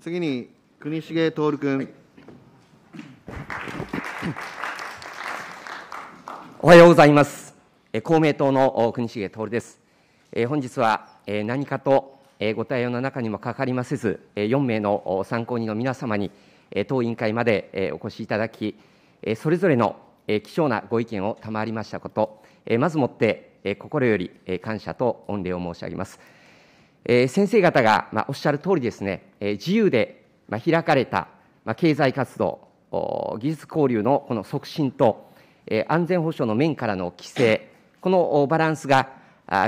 次に国重徹君、はい。おはようございます。公明党の国重徹です。本日は何かとご対応の中にもかかりませず、4名の参考人の皆様に党委員会までお越しいただき、それぞれの貴重なご意見を賜りましたこと、まずもって心より感謝と御礼を申し上げます。えー、先生方が、まあ、おっしゃる通りですね、えー、自由で、まあ、開かれた、まあ、経済活動、技術交流のこの促進と、えー、安全保障の面からの規制、このバランスが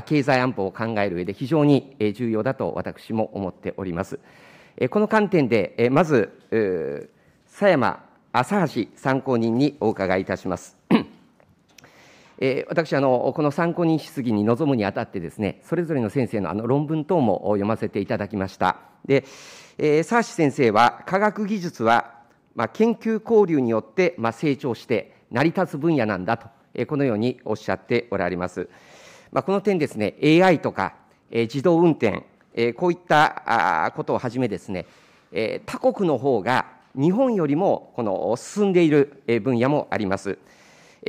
経済安保を考える上で非常に重要だと私も思っております。この観点で、まず、佐山朝橋参考人にお伺いいたします。えー、私あの、この参考人質疑に臨むにあたってですね、それぞれの先生のあの論文等も読ませていただきました。で、えサーシ先生は、科学技術は、まあ、研究交流によって、まあ、成長して成り立つ分野なんだと、えー、このようにおっしゃっておられます。まあ、この点ですね、AI とか、えー、自動運転、えー、こういったあことをはじめですね、えー、他国の方が日本よりもこの進んでいる分野もあります。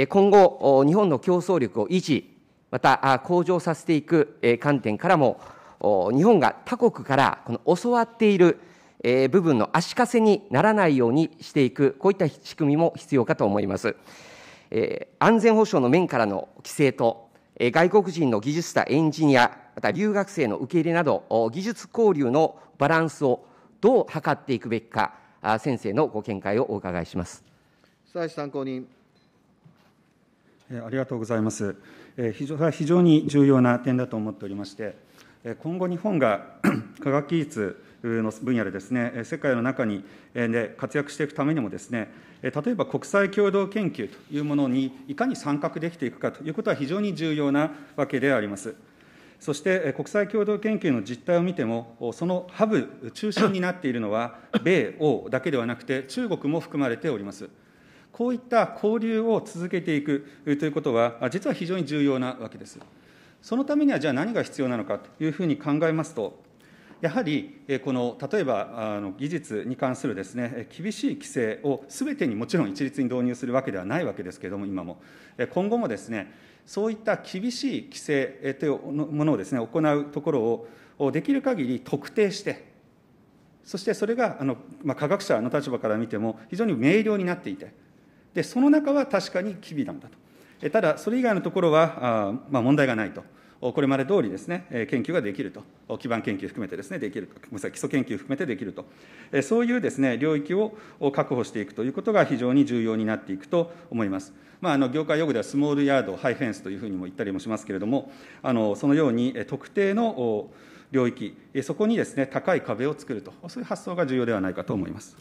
今後、日本の競争力を維持、また向上させていく観点からも、日本が他国からこの教わっている部分の足かせにならないようにしていく、こういった仕組みも必要かと思います。安全保障の面からの規制と、外国人の技術者、エンジニア、また留学生の受け入れなど、技術交流のバランスをどう図っていくべきか、先生のご見解をお伺いします。久石参考人ありがとうございます。非常に重要な点だと思っておりまして、今後、日本が 科学技術の分野でですね、世界の中にで活躍していくためにもですね、例えば国際共同研究というものにいかに参画できていくかということは非常に重要なわけであります。そして国際共同研究の実態を見ても、そのハブ、中心になっているのは、米欧だけではなくて、中国も含まれております。こういった交流を続けていくということは、実は非常に重要なわけです。そのためには、じゃあ何が必要なのかというふうに考えますと、やはりこの例えばあの技術に関するですね厳しい規制をすべてにもちろん一律に導入するわけではないわけですけれども、今も。今後もですねそういった厳しい規制というものをですね行うところをできる限り特定して、そしてそれがあの、まあ、科学者の立場から見ても、非常に明瞭になっていて、でその中は確かに機微なんだと、ただ、それ以外のところはあ、まあ、問題がないと。これまで通りですね、研究ができると、基盤研究含めてですね、できると、基礎研究含めてできると、そういうですね、領域を確保していくということが非常に重要になっていくと思います。まあ、あの業界用語ではスモールヤード、ハイフェンスというふうにも言ったりもしますけれども、あのそのように特定の領域、そこにですね、高い壁を作ると、そういう発想が重要ではないかと思います。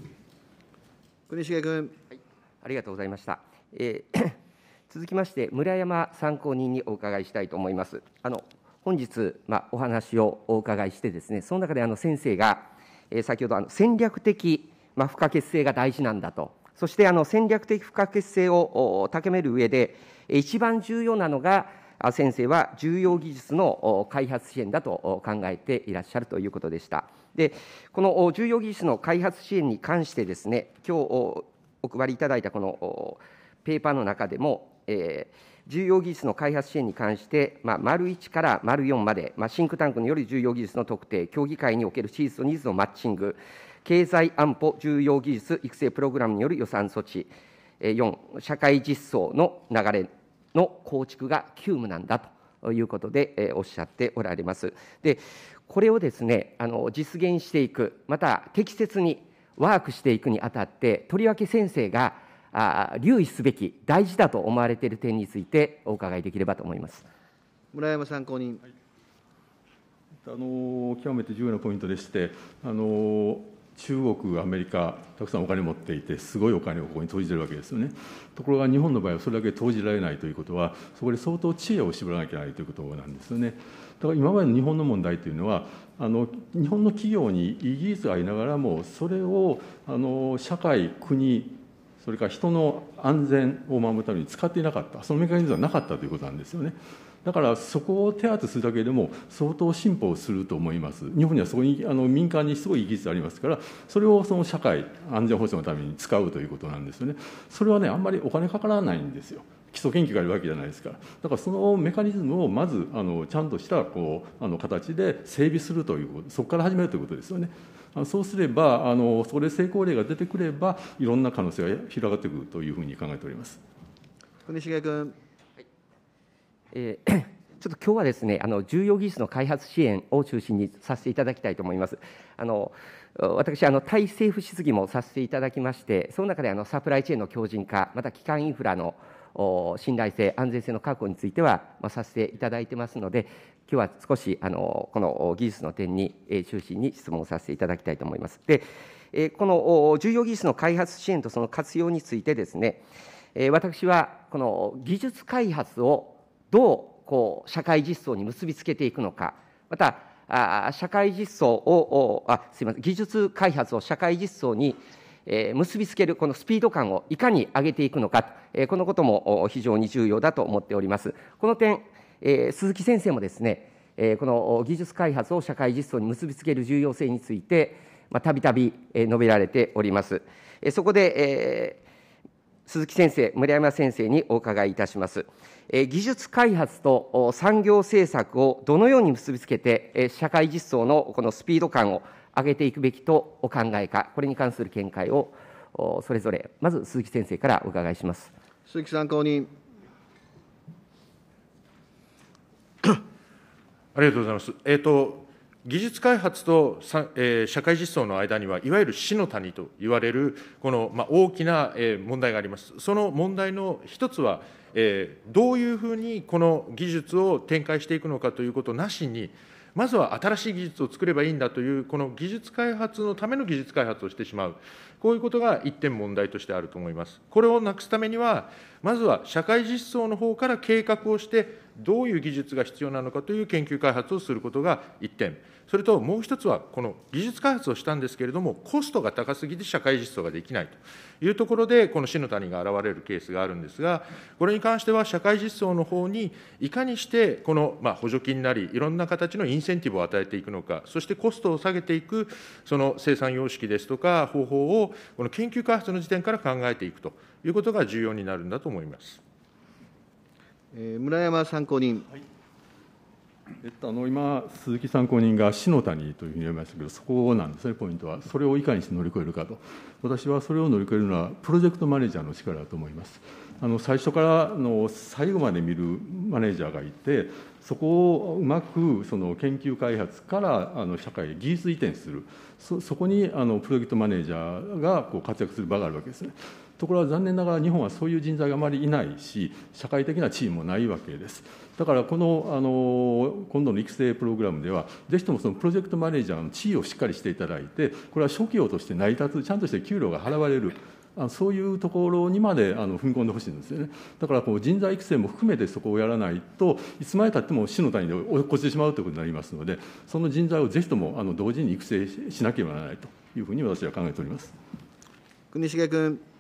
国重君。はいありがとうございました。えー 続きまして、村山参考人にお伺いしたいと思います。あの本日、まあ、お話をお伺いして、ですねその中であの先生が、えー、先ほどあの戦略的、まあ、不可欠性が大事なんだと、そしてあの戦略的不可欠性を高める上で、一番重要なのが、先生は重要技術の開発支援だと考えていらっしゃるということでした。でこの重要技術の開発支援に関してですね今日お配りいただいたこのペーパーの中でも、えー、重要技術の開発支援に関して、まあ、丸1から丸4まで、まあ、シンクタンクによる重要技術の特定、協議会におけるシーズとニーズのマッチング、経済安保重要技術育成プログラムによる予算措置、4、社会実装の流れの構築が急務なんだということで、えー、おっしゃっておられます。でこれをですねあの実現していく、また適切にワークしていくにあたってとりわけ先生が留意すべき大事だと思われている点についてお伺いできればと思います村山参考人、はい、あの極めて重要なポイントでしてあの中国、アメリカ、たくさんお金持っていて、すごいお金をここに投じてるわけですよね。ところが日本の場合はそれだけ投じられないということは、そこで相当知恵を絞らなきゃいけないということなんですよね。だから今までの日本の問題というのは、あの日本の企業にいい技術がありながらも、それをあの社会、国、それから人の安全を守るために使っていなかった、そのメカニズムはなかったということなんですよね。だからそこを手当てするだけでも相当進歩すると思います。日本にはそこにあの民間にすごい技術ありますから、それをその社会安全保障のために使うということなんですよね。それはね、あんまりお金かからないんですよ。基礎研究があるわけじゃないですから、だからそのメカニズムをまずあのちゃんとしたこうあの形で整備するということ、そこから始めるということですよね。そうすれば、あのそこで成功例が出てくれば、いろんな可能性が広がってくるというふうに考えております。小西君えー ちょっと今日はですねあの重要技術の開発支援を中心にさせていただきたいと思います。あの私あの、タ政府質疑もさせていただきまして、その中であのサプライチェーンの強靭化、また基幹インフラの信頼性、安全性の確保については、まあ、させていただいてますので、今日は少しあのこの技術の点に、え中心に質問させていただきたいと思います。で、えこの重要技術の開発支援とその活用についてですね、え私はこの技術開発をどうこう社会実装に結びつけていくのかまたあ社会実装をあすいません技術開発を社会実装に、え結びつけるこのスピード感をいかに上げていくのか、えこのことも非常に重要だと思っております。この点、え鈴木先生もですね、えこの技術開発を社会実装に結びつける重要性についてたびたび述べられております。そこで、え鈴木先生、村山先生にお伺いいたします。技術開発と産業政策をどのように結びつけて、社会実装のこのスピード感を上げていくべきとお考えか、これに関する見解をそれぞれ、まず鈴木先生からお伺いします。鈴木参考人。ありがとうございます。えっ、ー、と、技術開発と、社会実装の間には、いわゆる死の谷と言われる、この、大きな、問題があります。その問題の一つは、どういうふうにこの技術を展開していくのかということなしに、まずは新しい技術を作ればいいんだという、この技術開発のための技術開発をしてしまう、こういうことが一点問題としてあると思います。これをなくすためには、まずは社会実装の方から計画をして、どういう技術が必要なのかという研究開発をすることが一点。それともう一つは、この技術開発をしたんですけれども、コストが高すぎて社会実装ができないというところで、この死の谷が現れるケースがあるんですが、これに関しては、社会実装の方にいかにして、この補助金なり、いろんな形のインセンティブを与えていくのか、そしてコストを下げていく、その生産様式ですとか、方法を、この研究開発の時点から考えていくということが重要になるんだと思います。村山参考人。はいえっと、あの今、鈴木参考人が死の谷というふうに言いましたけど、そこなんですね、ポイントは、それをいかにして乗り越えるかと、私はそれを乗り越えるのは、プロジェクトマネージャーの力だと思います。あの最初からの最後まで見るマネージャーがいて、そこをうまくその研究開発からあの社会へ技術移転する、そこにあのプロジェクトマネージャーがこう活躍する場があるわけですね。ところは残念ながら日本はそういう人材があまりいないし、社会的な地位もないわけです。だからこのあの今度の育成プログラムでは、ぜひともそのプロジェクトマネージャーの地位をしっかりしていただいて、これは職業として成り立つ、ちゃんとして給料が払われる。あそういうところにまであの踏み込んでほしいんですよね。だからこう人材育成も含めてそこをやらないといつまでたっても死の谷で落っこちてしまうということになりますので、その人材をぜひともあの同時に育成しなければならないというふうに私は考えております。国重君。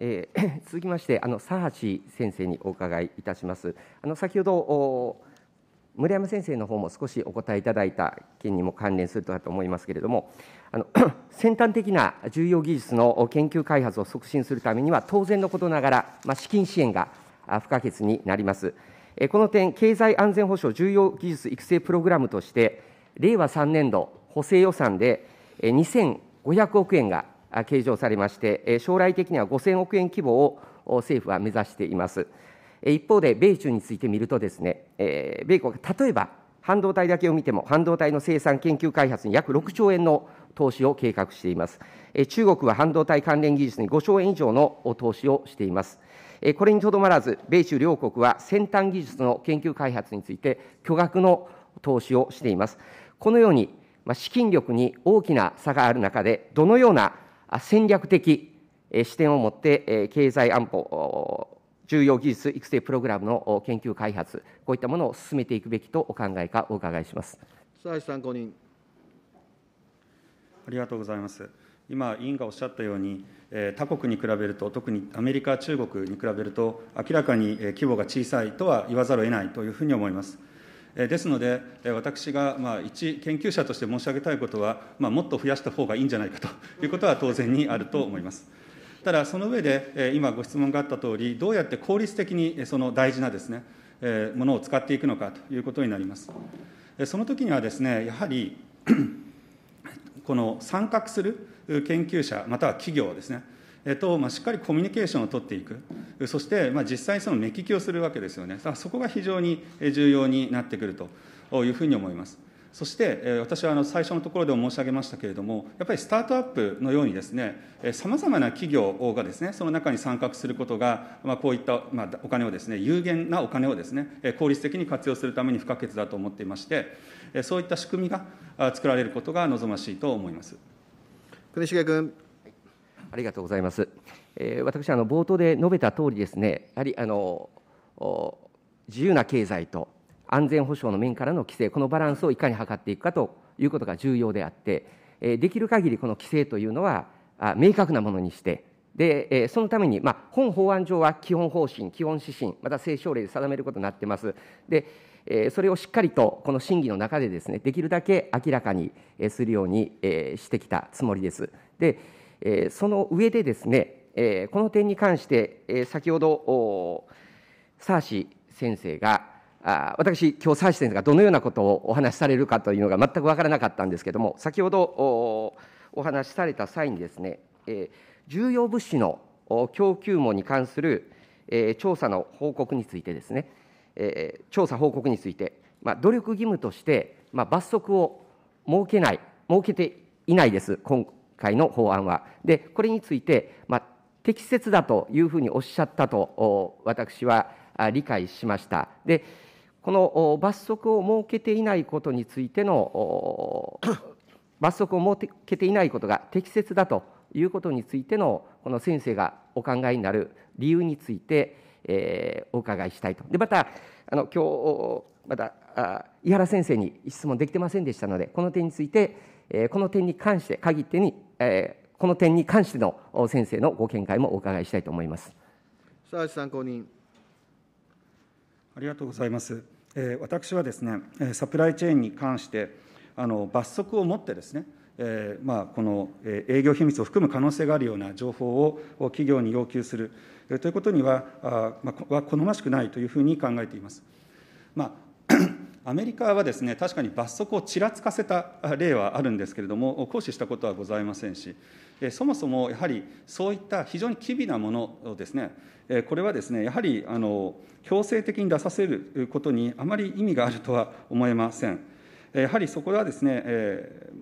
えー、続きましてあの佐橋先生にお伺いいたしますあの先ほど村山先生の方も少しお答えいただいた件にも関連するかと思いますけれどもあの 先端的な重要技術の研究開発を促進するためには当然のことながら、まあ、資金支援が不可欠になりますこの点経済安全保障重要技術育成プログラムとして令和3年度補正予算で2500億円が計上されまして、将来的には5000億円規模を政府は目指しています。一方で、米中について見るとですね、米国が例えば半導体だけを見ても、半導体の生産研究開発に約6兆円の投資を計画しています。中国は半導体関連技術に5兆円以上の投資をしています。これにとどまらず、米中両国は先端技術の研究開発について巨額の投資をしています。このように、資金力に大きな差がある中で、どのような戦略的視点を持って経済安保重要技術育成プログラムの研究開発こういったものを進めていくべきとお考えかお伺いします佐橋参考人ありがとうございます今委員がおっしゃったように他国に比べると特にアメリカ中国に比べると明らかに規模が小さいとは言わざるを得ないというふうに思います。ですので、私が一研究者として申し上げたいことは、もっと増やしたほうがいいんじゃないかと いうことは当然にあると思います。ただ、その上で、今ご質問があったとおり、どうやって効率的にその大事なですね、ものを使っていくのかということになります。その時にはですね、やはり この参画する研究者、または企業ですね、と、まあ、しっかりコミュニケーションを取っていく、そして、まあ、実際その目利きをするわけですよね。そこが非常に重要になってくるというふうに思います。そして私はあの最初のところでも申し上げましたけれども、やっぱりスタートアップのようにですね、さまざまな企業がですね、その中に参画することが、まあ、こういった、まあ、お金をですね、有限なお金をですね、効率的に活用するために不可欠だと思っていまして、そういった仕組みが作られることが望ましいと思います。国重君。ありがとうございます。えー、私あの冒頭で述べた通りですね、やはりあの自由な経済と安全保障の面からの規制、このバランスをいかに図っていくかということが重要であって、えー、できる限りこの規制というのはあ明確なものにして。で、えー、そのために、まあ、本法案上は基本方針、基本指針、また政省令で定めることになってます。で、えそれをしっかりとこの審議の中でですね、できるだけ明らかにするようにしてきたつもりです。で、えその上でですね、えこの点に関して、え先ほど、サーシ先生が、あ私、今日、サーシ先生がどのようなことをお話しされるかというのが全く分からなかったんですけれども、先ほどおお話しされた際にですね、え重要物資の供給網に関する、え調査の報告についてですね、え調査報告について、まあ、努力義務として、まあ、罰則を設けない、設けていないです、今会の法案は。で、これについて、まあ、適切だというふうにおっしゃったと、私は理解しました。で、この罰則を設けていないことについての、罰則を設けていないことが適切だということについての、この先生がお考えになる理由について、えー、お伺いしたいと。で、また、あの今日また井原先生に質問できてませんでしたので、この点について、えこの点に関して、限ってにえー、この点に関しての先生のご見解もお伺いしたいと思います。沢橋参考人ありがとうございます。えー、私はですね、サプライチェーンに関して、あの罰則を持ってですね、えーまあ、この営業秘密を含む可能性があるような情報を企業に要求するということには、あまあ、好ましくないというふうに考えています。まあ、アメリカはですね、確かに罰則をちらつかせた例はあるんですけれども、行使したことはございませんし、そもそもやはりそういった非常に機微なものをですね、これはですね、やはりあの強制的に出させることにあまり意味があるとは思えません。やはりそこはですね、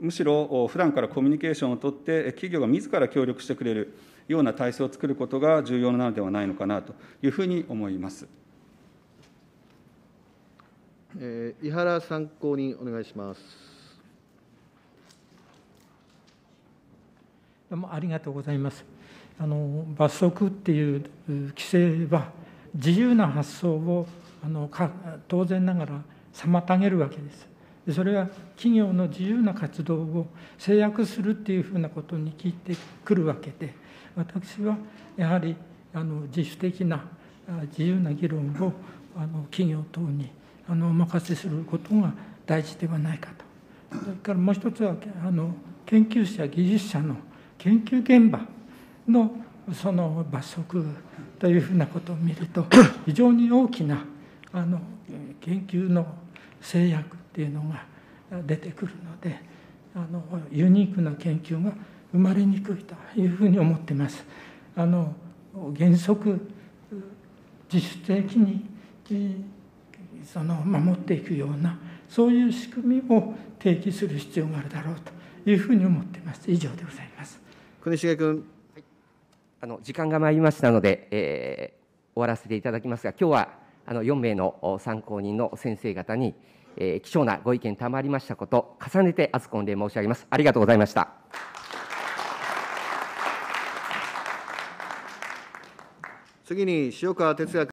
むしろ普段からコミュニケーションをとって、企業が自ら協力してくれるような体制を作ることが重要なのではないのかなというふうに思います。えー、井原参考人、お願いします。どうもありがとうございます。あの罰則っていう規制は、自由な発想をあのか当然ながら妨げるわけです。それは企業の自由な活動を制約するっていうふうなことに聞いてくるわけで、私はやはりあの自主的な自由な議論をあの企業等にあのお任せすることが大事ではないかとそれからもう一つはあの研究者技術者の研究現場のその罰則というふうなことを見ると非常に大きなあの研究の制約っていうのが出てくるのであのユニークな研究が生まれにくいというふうに思ってます。あの原則自主的にその守っていくようなそういう仕組みを提起する必要があるだろうというふうに思っています以上でございます国重君、はい、あの時間が参りましたので、えー、終わらせていただきますが今日はあの4名の参考人の先生方に、えー、貴重なご意見賜りましたこと重ねて厚く御礼で申し上げますありがとうございました次に塩川哲学